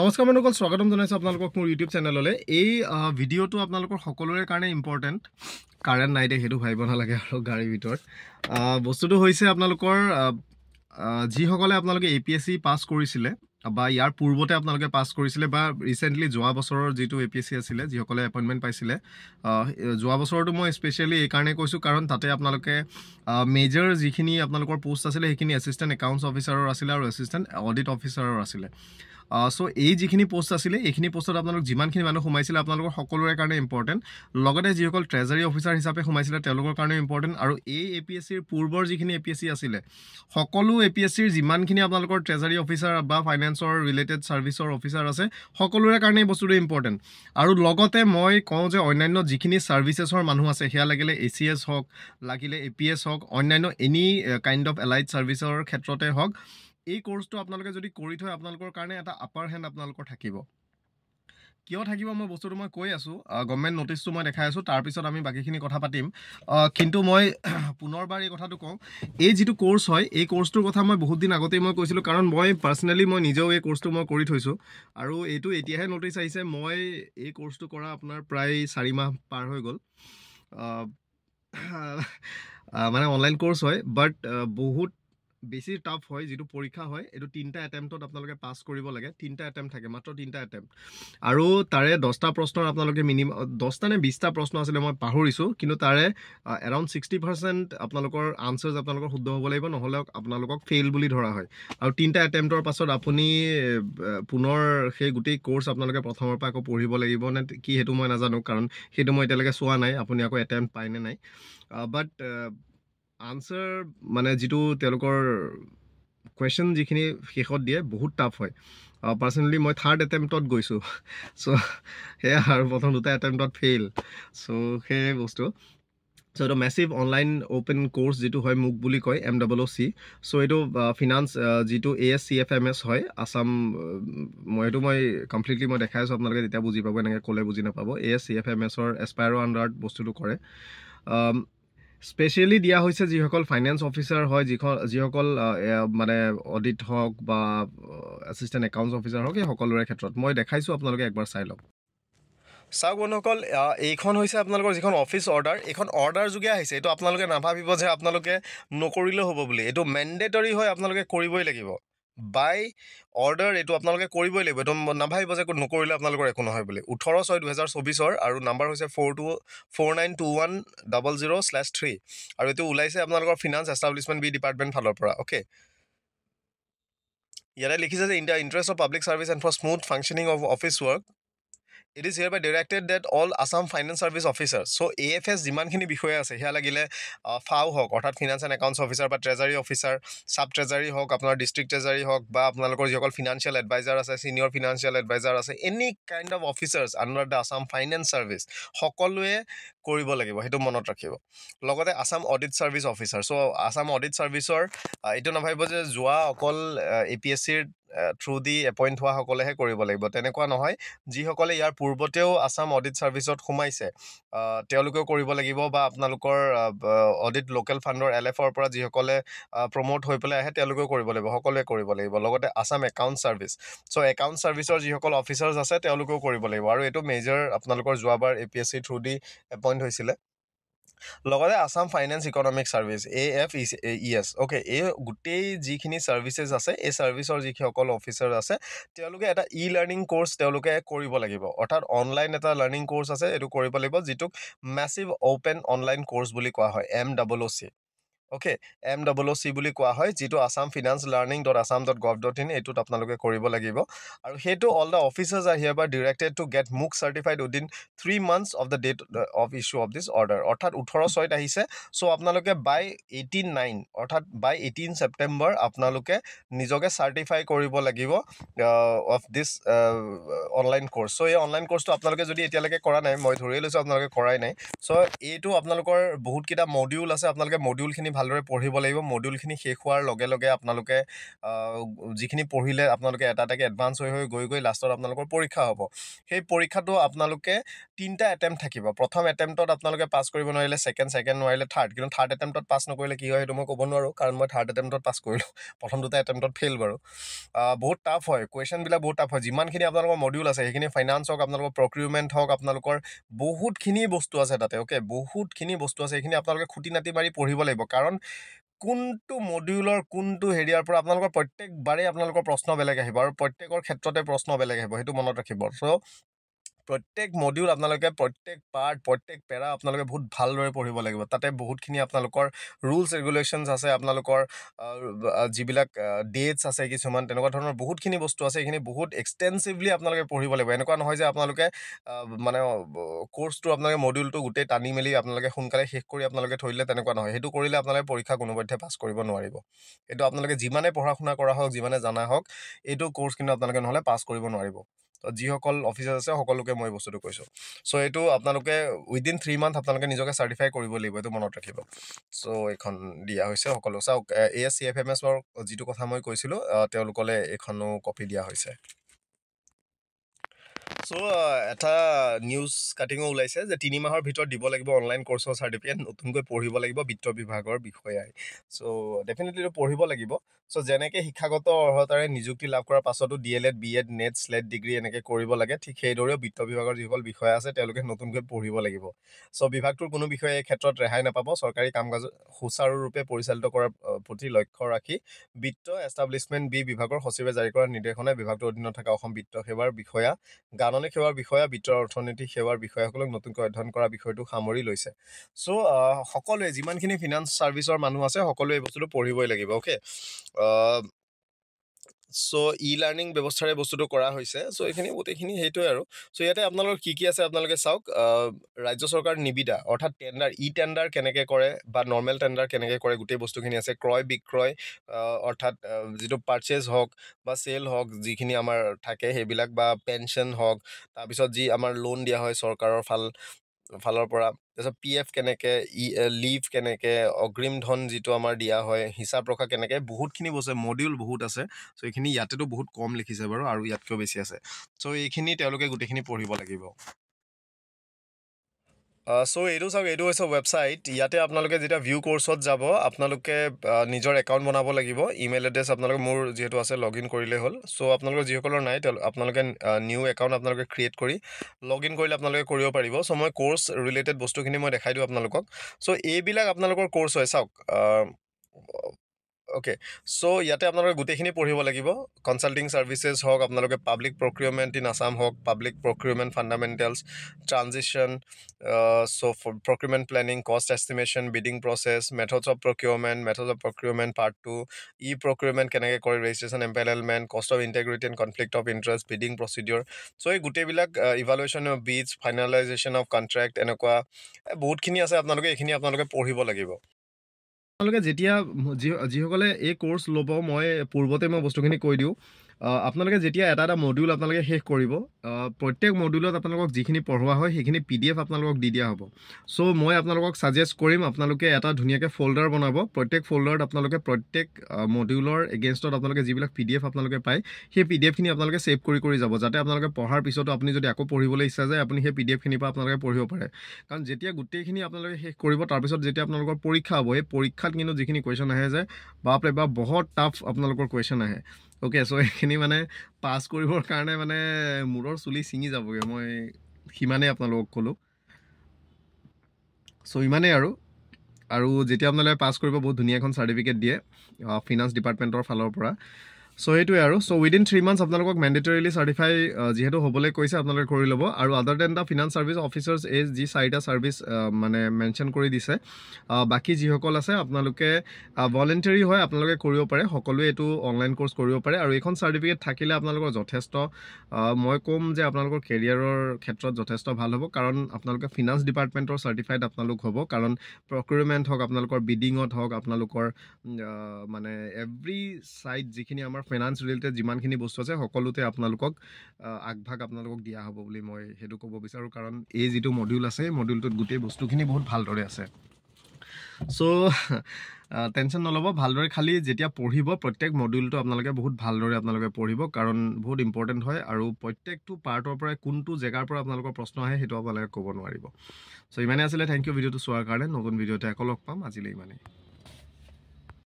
নমস্কাৰ মানুহসকল স্বাগতম জনাইছোঁ আপোনালোকক মোৰ ইউটিউব চেনেললৈ এই ভিডিঅ'টো আপোনালোকৰ সকলোৰে কাৰণে ইম্পৰ্টেণ্ট কাৰেণ্ট নাই দিয়ে সেইটো ভাবিব নালাগে আৰু গাড়ীৰ ভিতৰত বস্তুটো হৈছে আপোনালোকৰ যিসকলে আপোনালোকে A P S C pass কৰিছিলে বা ইয়াৰ পূৰ্বতে আপোনালোকে পাছ কৰিছিলে বা ৰিচেণ্টলি যোৱা বছৰৰ যিটো এ পি এছ চি আছিলে যিসকলে এপইণ্টমেণ্ট পাইছিলে যোৱা বছৰটো মই স্পেচিয়েলি এইকাৰণেই কৈছোঁ কাৰণ তাতে আপোনালোকে মেজৰ যিখিনি আপোনালোকৰ পোষ্ট আছিলে সেইখিনি এছিষ্টেণ্ট একাউণ্টছ অফিচাৰৰ আছিলে আৰু এছিষ্টেণ্ট অডিট অফিচাৰৰ আছিলে চ' এই যিখিনি পষ্ট আছিলে এইখিনি পষ্টত আপোনালোক যিমানখিনি মানুহ সোমাইছিলে আপোনালোকৰ সকলোৰে কাৰণে ইম্পৰ্টেণ্ট লগতে যিসকল ট্ৰেজাৰী অফিচাৰ হিচাপে সোমাইছিলে তেওঁলোকৰ কাৰণেও ইম্পৰ্টেণ্ট আৰু এই এ পি এছ চিৰ পূৰ্বৰ যিখিনি এ পি এছ চি আছিলে সকলো এ পি এছ চিৰ যিমানখিনি আপোনালোকৰ ট্ৰেজাৰী অফিচাৰ বা ফাইনেন্সৰ ৰিলেটেড ছাৰ্ভিচৰ অফিচাৰ আছে সকলোৰে কাৰণে এই বস্তুটো ইম্পৰ্টেণ্ট আৰু লগতে মই কওঁ যে অন্যান্য যিখিনি ছাৰ্ভিচেছৰ মানুহ আছে সেয়া লাগিলে এ চি এছ হওক লাগিলে এ পি এছ হওক অন্যান্য এনি কাইণ্ড অফ এলাইট ছাৰ্ভিচৰ ক্ষেত্ৰতে হওক এই কোৰ্চটো আপোনালোকে যদি কৰি থয় আপোনালোকৰ কাৰণে এটা আপাৰ হেণ্ড আপোনালোকৰ থাকিব কিয় থাকিব মই বস্তুটো মই কৈ আছোঁ গভমেণ্ট নটিচটো মই দেখাই আছোঁ তাৰপিছত আমি বাকীখিনি কথা পাতিম কিন্তু মই পুনৰবাৰ এই কথাটো কওঁ এই যিটো কোৰ্চ হয় এই কোৰ্চটোৰ কথা মই বহুত দিন আগতেই মই কৈছিলোঁ কাৰণ মই পাৰ্চনেলি মই নিজেও এই কোৰ্চটো মই কৰি থৈছোঁ আৰু এইটো এতিয়াহে নটিচ আহিছে মই এই কোৰ্চটো কৰা আপোনাৰ প্ৰায় মাহ পাৰ হৈ গ'ল মানে অনলাইন কোৰ্চ হয় বাট বহুত বেছি টাফ হয় যিটো পৰীক্ষা হয় এইটো তিনিটা এটেম্পত আপোনালোকে পাছ কৰিব লাগে তিনিটা এটেম্প থাকে মাত্ৰ তিনিটা এটেম্প আৰু তাৰে দহটা প্ৰশ্নৰ আপোনালোকে মিনিমাম দহটা নে বিছটা প্ৰশ্ন আছিলে মই পাহৰিছোঁ কিন্তু তাৰে এৰাউণ্ড ছিক্সটি পাৰ্চেণ্ট আপোনালোকৰ আনচাৰ্ছ আপোনালোকৰ শুদ্ধ হ'ব লাগিব নহ'লে আপোনালোকক ফেইল বুলি ধৰা হয় আৰু তিনিটা এটেম্পৰ পাছত আপুনি পুনৰ সেই গোটেই কৰ্ছ আপোনালোকে প্ৰথমৰ পৰা আকৌ পঢ়িব লাগিব নে কি সেইটো মই নাজানো কাৰণ সেইটো মই এতিয়ালৈকে চোৱা নাই আপুনি আকৌ এটেম্প পায় নে নাই বাট আনচাৰ মানে যিটো তেওঁলোকৰ কুৱেশ্যন যিখিনি শেষত দিয়ে বহুত টাফ হয় পাৰ্চনেলি মই থাৰ্ড এটেম্পটত গৈছোঁ চ' সেয়া আৰু প্ৰথম দুটা এটেম্পটত ফেইল চ' সেই বস্তু চ' এইটো মেছিভ অনলাইন অ'পেন কৰ্চ যিটো হয় মোক বুলি কয় M double O' C so' এইটো ফিনান্স যিটো A S C F M S হয় আছাম মই এইটো মই কমপ্লিটলি মই দেখাই আছোঁ আপোনালোকে তেতিয়া বুজি পাব এনেকৈ ক'লে বুজি নাপাব A S C F M এছৰ এছপায়াৰ আণ্ডাৰ্ড বস্তুটো কৰে স্পেচিয়েলি দিয়া হৈছে যিসকল ফাইনেন্স অফিচাৰ হয় যিখন যিসকল মানে অডিট হওক বা এছিষ্টেণ্ট একাউণ্টছ অফিচাৰ হওক এই সকলোৰে ক্ষেত্ৰত মই দেখাইছোঁ আপোনালোকে একবাৰ চাই লওক চাওক বন্ধুসকল এইখন হৈছে আপোনালোকৰ যিখন অফিচ অৰ্ডাৰ এইখন অৰ্ডাৰ যোগে আহিছে এইটো আপোনালোকে নাভাবিব যে আপোনালোকে নকৰিলেও হ'ব বুলি এইটো মেণ্ডেটৰী হয় আপোনালোকে কৰিবই লাগিব বাই অৰ্ডাৰ এইটো আপোনালোকে কৰিবই লাগিব এইটো নাভাবিব যে নকৰিলে আপোনালোকৰ একো নহয় বুলি ওঠৰ ছয় দুহেজাৰ চৌবিছৰ আৰু নাম্বাৰ হৈছে four two four nine two one double zero' slash three আৰু এইটো ওলাইছে আপোনালোকৰ ফিনান্স এষ্টাব্লিছমেণ্ট বি ডিপাৰ্টমেণ্ট ফালৰ পৰা অ'কে ইয়াতে লিখিছে যে India interest of public service and for smooth functioning of office work it is hereby directed that all Assam finance service officer so' A F S যিমানখিনি বিষয়ে আছে সেয়া লাগিলে ফাও হওক অৰ্থাৎ ফিনেন্স এণ্ড একাউণ্টছ অফিচাৰ বা ট্ৰেজাৰী অফিচাৰ চাব ট্ৰেজাৰী হওক আপোনাৰ ডিষ্ট্ৰিক্ট ট্ৰেজাৰী হওক বা আপোনালোকৰ যিসকল ফিনেন্সিয়েল এডভাইজাৰ আছে ছিনিয়ৰ ফিনেন্সিয়েল এডভাইজাৰ আছে any kind of officers under the Assam finance service সকলোৱে কৰিব লাগিব সেইটো মনত ৰাখিব লগতে Assam audit service officer so' Assam audit ছাৰ্ভিচৰ এইটো নাভাবিব যে যোৱা অকল এ পি এছ চিৰ থ্ৰু দি এপইণ্ট হোৱা সকলেহে কৰিব লাগিব তেনেকুৱা নহয় যিসকলে ইয়াৰ পূৰ্বতেও আছাম অডিট ছাৰ্ভিচত সোমাইছে তেওঁলোকেও কৰিব লাগিব বা আপোনালোকৰ অডিট লোকেল ফাণ্ডৰ এল এফৰ পৰা যিসকলে প্ৰম'ট হৈ পেলাই আহে তেওঁলোকেও কৰিব লাগিব সকলোৱে কৰিব লাগিব লগতে Assam account service so' account ছাৰ্ভিচৰ যিসকল অফিচাৰ্ছ আছে তেওঁলোকেও কৰিব লাগিব আৰু এইটো মেজৰ আপোনালোকৰ যোৱাবাৰ A P S C through the appoint হৈছিলে লগতে Assam finance economic service A F E E S okay এই গোটেই যিখিনি ছাৰ্ভিচেছ আছে এই ছাৰ্ভিচৰ যিসকল অফিচাৰ আছে তেওঁলোকে এটা ই লাৰ্ণিং কৰ্ছ তেওঁলোকে কৰিব লাগিব অৰ্থাৎ অনলাইন এটা লাৰ্ণিং ক'ৰ্চ আছে এইটো কৰিব লাগিব যিটোক মেছিভ অ'পেন অনলাইন কৰ্ছ বুলি কোৱা হয় M double O' C okay M double O' C বুলি কোৱা হয় যিটো Assam finance learning dot Assam dot gov dot in এইটোত আপোনালোকে কৰিব লাগিব আৰু সেইটো অল দ্য অফিচাৰ্ছ আহি এবাৰ directed to get MOOC certified within three months of the date of issue of this order অৰ্থাৎ ওঠৰ ছয়ত আহিছে চ' আপোনালোকে বাই এইটিন নাইন অৰ্থাৎ বাই এইটিন ছেপ্টেম্বৰ আপোনালোকে নিজকে চাৰ্টিফাই কৰিব লাগিব of this online course so' এই অনলাইন ক'ৰ্ছটো আপোনালোকে যদি এতিয়ালৈকে কৰা নাই মই ধৰিয়ে লৈছোঁ আপোনালোকে কৰাই নাই চ' এইটো আপোনালোকৰ বহুতকেইটা মডিউল আছে আপোনালোকে মডিউলখিনি ভালদৰে পঢ়িব লাগিব মডিউলখিনি শেষ হোৱাৰ লগে লগে আপোনালোকে যিখিনি পঢ়িলে আপোনালোকে এটা এটাকৈ এডভান্স হৈ হৈ গৈ গৈ লাষ্টত আপোনালোকৰ পৰীক্ষা হ'ব সেই পৰীক্ষাটো আপোনালোকে তিনিটা এটেম্প্ট থাকিব প্ৰথম এটেম্প্টত আপোনালোকে পাছ কৰিব নোৱাৰিলে ছেকেণ্ড ছেকেণ্ড নোৱাৰিলে থাৰ্ড কিন্তু থাৰ্ড এটেম্পটত পাছ নকৰিলে কি হয় সেইটো মই ক'ব নোৱাৰোঁ কাৰণ মই থাৰ্ড এটেম্প্টত পাছ কৰিলোঁ প্ৰথম দুটা এটেম্প্টত ফেইল বাৰু বহুত টাফ হয় কুৱেশ্যনবিলাক বহুত টাফ হয় যিমানখিনি আপোনালোকৰ মডিউল আছে সেইখিনি ফাইনেন্স হওক আপোনালোকৰ প্ৰক্ৰিউমেণ্ট হওক আপোনালোকৰ বহুতখিনি বস্তু আছে তাতে অ'কে বহুতখিনি বস্তু আছে সেইখিনি আপোনালোকে খুটি নাতি মাৰি পঢ়িব লাগিব কাৰণ কাৰণ কোনটো মডিউলৰ কোনটো হেৰিয়াৰ পৰা আপোনালোকৰ প্ৰত্যেকবাৰেই আপোনালোকৰ প্ৰশ্ন বেলেগ আহিব আৰু প্ৰত্যেকৰ ক্ষেত্ৰতে প্ৰশ্ন বেলেগ আহিব সেইটো মনত ৰাখিব চ' প্ৰত্যেক মডিউল আপোনালোকে প্ৰত্যেক পাৰ্ট প্ৰত্যেক পেৰা আপোনালোকে বহুত ভালদৰে পঢ়িব লাগিব তাতে বহুতখিনি আপোনালোকৰ ৰুলছ ৰেগুলেশ্যনছ আছে আপোনালোকৰ যিবিলাক ডেটছ আছে কিছুমান তেনেকুৱা ধৰণৰ বহুতখিনি বস্তু আছে এইখিনি বহুত এক্সটেনচিভলি আপোনালোকে পঢ়িব লাগিব এনেকুৱা নহয় যে আপোনালোকে মানে কোৰ্চটো আপোনালোকে মডিউলটো গোটেই টানি মেলি আপোনালোকে সোনকালে শেষ কৰি আপোনালোকে থৈ দিলে তেনেকুৱা নহয় সেইটো কৰিলে আপোনালোকে পৰীক্ষা কোনোপধ্যে পাছ কৰিব নোৱাৰিব এইটো আপোনালোকে যিমানে পঢ়া শুনা কৰা হওক যিমানে জনা হওক এইটো কোৰ্চ কিন্তু আপোনালোকে নহ'লে পাছ কৰিব নোৱাৰিব যিসকল অফিচাৰ আছে সকলোকে মই এই বস্তুটো কৈছোঁ চ' এইটো আপোনালোকে উইডিন থ্ৰী মান্থ আপোনালোকে নিজকে চাৰ্টিফাই কৰিব লাগিব এইটো মনত ৰাখিব চ' এইখন দিয়া হৈছে সকলো চাওক A S C F M এছৰ যিটো কথা মই কৈছিলোঁ তেওঁলোকলৈ এইখনো কপি দিয়া হৈছে চ' এটা নিউজ কাটিঙো ওলাইছে যে তিনি মাহৰ ভিতৰত দিব লাগিব অনলাইন কৰ্চৰ চাৰ্টিফিকেট নতুনকৈ পঢ়িব লাগিব বিত্ত বিভাগৰ বিষয়াই চ' ডেফিনেটলি এইটো পঢ়িব লাগিব চ' যেনেকৈ শিক্ষাগত অৰ্হতাৰে নিযুক্তি লাভ কৰাৰ পাছতো D El Ed B Ed NET SLET degree এনেকৈ কৰিব লাগে ঠিক সেইদৰেও বিত্ত বিভাগৰ যিসকল বিষয়া আছে তেওঁলোকে নতুনকৈ পঢ়িব লাগিব চ' বিভাগটোৰ কোনো বিষয়ে এই ক্ষেত্ৰত ৰেহাই নাপাব চৰকাৰী কাম কাজ সুচাৰুৰূপে পৰিচালিত কৰাৰ প্ৰতি লক্ষ্য ৰাখি বিত্ত এষ্টাব্লিছমেণ্ট বি বিভাগৰ সচিবে জাৰি কৰা নিৰ্দেশনাই বিভাগটোৰ অধীনত থকা অসম বিত্ত সেৱাৰ বিষয়া গাননিক সেৱাৰ বিষয়া বিত্তৰ অৰ্থনীতি সেৱাৰ বিষয়াসকলক নতুনকৈ অধ্যয়ন কৰা বিষয়টো সামৰি লৈছে চ' সকলোৱে যিমানখিনি ফিনেন্স ছাৰ্ভিচৰ মানুহ আছে সকলোৱে এই বস্তুটো পঢ়িবই লাগিব অ'কে চ' ই লাৰ্ণিং ব্যৱস্থাৰে বস্তুটো কৰা হৈছে চ' এইখিনি গোটেইখিনি সেইটোৱে আৰু চ' ইয়াতে আপোনালোকৰ কি কি আছে আপোনালোকে চাওক ৰাজ্য চৰকাৰ নিবিদা অৰ্থাৎ টেণ্ডাৰ ই টেণ্ডাৰ কেনেকৈ কৰে বা নৰ্মেল টেণ্ডাৰ কেনেকৈ কৰে গোটেই বস্তুখিনি আছে ক্ৰয় বিক্ৰয় অৰ্থাৎ যিটো পাৰ্চেজ হওক বা চেল হওক যিখিনি আমাৰ থাকে সেইবিলাক বা পেঞ্চন হওক তাৰপিছত যি আমাৰ লোন দিয়া হয় চৰকাৰৰ ফাল ফালৰ পৰা তাৰপিছত পি এফ কেনেকৈ ই e, লিভ কেনেকৈ অগ্ৰিম ধন যিটো আমাৰ দিয়া হয় হিচাপ ৰখা কেনেকৈ বহুতখিনি বস্তু মডিউল বহুত আছে চ' এইখিনি ইয়াতেতো বহুত কম লিখিছে বাৰু আৰু ইয়াতকৈও বেছি আছে চ' এইখিনি তেওঁলোকে গোটেইখিনি পঢ়িব লাগিব চ' এইটো চাওক এইটো হৈছে ৱেবছাইট ইয়াতে আপোনালোকে যেতিয়া ভিউ কোৰ্চত যাব আপোনালোকে নিজৰ একাউণ্ট বনাব লাগিব ইমেইল এড্ৰেছ আপোনালোকে মোৰ যিহেতু আছে লগ ইন কৰিলে হ'ল চ' আপোনালোকৰ যিসকলৰ নাই তেওঁ আপোনালোকে নিউ একাউণ্ট আপোনালোকে ক্ৰিয়েট কৰি লগ ইন কৰিলে আপোনালোকে কৰিব পাৰিব চ' মই কোৰ্চ ৰিলেটেড বস্তুখিনি মই দেখাই দিওঁ আপোনালোকক চ' এইবিলাক আপোনালোকৰ কোৰ্চ হয় চাওক অ'কে চ' ইয়াতে আপোনালোকে গোটেইখিনি পঢ়িব লাগিব কনচাল্টিং ছাৰ্ভিচেছ হওক আপোনালোকে পাব্লিক প্ৰক্ৰিয়মেণ্ট ইন আছাম হওক public procurement fundamentals transition so' procurement planning cost estimation bidding process methods of procurement methods of procurement part two e procurement কেনেকৈ কৰে registration empanelment cost of integrity and conflict of interest bidding procedure so' এই গোটেইবিলাক evaluation of বিজ ফাইনেলাইজেশ্যন of contract এনেকুৱা বহুতখিনি আছে আপোনালোকে এইখিনি আপোনালোকে পঢ়িব লাগিব আপোনালোকে যেতিয়া যিসকলে এই কোৰ্চ ল'ব মই পূৰ্বতে মই বস্তুখিনি কৈ দিওঁ আপোনালোকে যেতিয়া এটা এটা মডিউল আপোনালোকে শেষ কৰিব প্ৰত্যেক মডিউলত আপোনালোকক যিখিনি পঢ়োৱা হয় সেইখিনি পি ডি এফ আপোনালোকক দি দিয়া হ'ব চ' মই আপোনালোকক ছাজেষ্ট কৰিম আপোনালোকে এটা ধুনীয়াকৈ ফল্ডাৰ বনাব প্ৰত্যেক ফল্ডাৰত আপোনালোকে প্ৰত্যেক মডিউলৰ এগেইনষ্টত আপোনালোকে যিবিলাক পি ডি এফ আপোনালোকে পায় সেই পি ডি এফখিনি আপোনালোকে ছেভ কৰি কৰি যাব যাতে আপোনালোকে পঢ়াৰ পিছতো আপুনি যদি আকৌ পঢ়িবলৈ ইচ্ছা যায় আপুনি সেই পি ডি এফখিনিৰ পৰা আপোনালোকে পঢ়িব পাৰে কাৰণ যেতিয়া গোটেইখিনি আপোনালোকে শেষ কৰিব তাৰপিছত যেতিয়া আপোনালোকৰ পৰীক্ষা হ'ব সেই পৰীক্ষাত কিন্তু যিখিনি কুৱেশ্যন আহে যে বাপ ৰে বহুত টাফ আপোনালোকৰ কুৱেশ্যন আহে অ'কে চ' এইখিনি মানে পাছ কৰিবৰ কাৰণে মানে মূৰৰ চুলি ছিঙি যাবগৈ মই সিমানেই আপোনালোকক ক'লোঁ চ' ইমানেই আৰু আৰু যেতিয়া আপোনালোকে পাছ কৰিব বহুত ধুনীয়া এখন চাৰ্টিফিকেট দিয়ে ফিনান্স ডিপাৰ্টমেণ্টৰ ফালৰ পৰা চ' সেইটোৱে আৰু চ' উইদিন থ্ৰী মান্থছ আপোনালোকক মেণ্ডেটৰিলি চাৰ্টিফাই যিহেতু হ'বলৈ কৈছে আপোনালোকে কৰি ল'ব আৰু other than the finance service officers এই যি চাৰিটা ছাৰ্ভিচ মানে মেনশ্যন কৰি দিছে বাকী যিসকল আছে আপোনালোকে ভলেণ্টেৰি হয় আপোনালোকে কৰিব পাৰে সকলোৱে এইটো অনলাইন কৰ্চ কৰিব পাৰে আৰু এইখন চাৰ্টিফিকেট থাকিলে আপোনালোকৰ যথেষ্ট মই ক'ম যে আপোনালোকৰ কেৰিয়াৰৰ ক্ষেত্ৰত যথেষ্ট ভাল হ'ব কাৰণ আপোনালোকে ফিনান্স ডিপাৰ্টমেণ্টৰ চাৰ্টিফাইড আপোনালোক হ'ব কাৰণ প্ৰক্ৰিয়মেণ্ট হওক আপোনালোকৰ বিডিঙত হওক আপোনালোকৰ মানে এভৰি ছাইড যিখিনি আমাৰ ফাইনেন্স ৰিলেটেড যিমানখিনি বস্তু আছে সকলোতে আপোনালোকক আগভাগ আপোনালোকক দিয়া হ'ব বুলি মই সেইটো ক'ব বিচাৰোঁ কাৰণ এই যিটো মডিউল আছে এই মডিউলটোত গোটেই বস্তুখিনি বহুত ভালদৰে আছে চ' টেনশ্যন নল'ব ভালদৰে খালি যেতিয়া পঢ়িব প্ৰত্যেক মডিউলটো আপোনালোকে বহুত ভালদৰে আপোনালোকে পঢ়িব কাৰণ বহুত ইম্পৰ্টেণ্ট হয় আৰু প্ৰত্যেকটো পাৰ্টৰ পৰাই কোনটো জেগাৰ পৰা আপোনালোকৰ প্ৰশ্ন আহে সেইটো আপোনালোকে ক'ব নোৱাৰিব চ' ইমানেই আছিলে থেংক ইউ ভিডিঅ'টো চোৱাৰ কাৰণে নতুন ভিডিঅ'তে আকৌ লগ পাম আজিলৈ ইমানেই